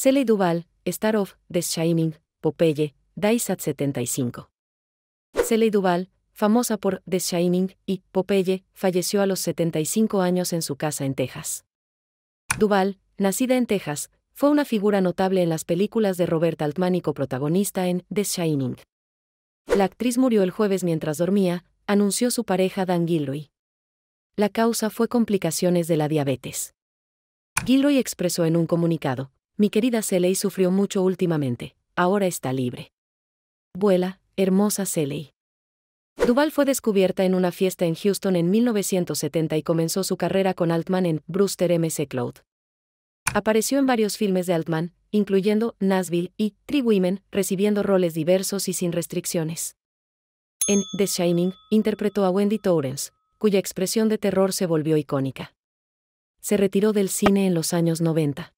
Cele Duval, Star of The Shining, Popeye, at 75. Cele Duval, famosa por The Shining y Popeye, falleció a los 75 años en su casa en Texas. Duval, nacida en Texas, fue una figura notable en las películas de Robert Altman y protagonista en The Shining. La actriz murió el jueves mientras dormía, anunció su pareja Dan Gilroy. La causa fue complicaciones de la diabetes. Gilroy expresó en un comunicado, mi querida Seley sufrió mucho últimamente, ahora está libre. Vuela, hermosa Celei. Duval fue descubierta en una fiesta en Houston en 1970 y comenzó su carrera con Altman en Brewster M.C. Cloud. Apareció en varios filmes de Altman, incluyendo Nashville y Three Women, recibiendo roles diversos y sin restricciones. En The Shining, interpretó a Wendy Torrance, cuya expresión de terror se volvió icónica. Se retiró del cine en los años 90.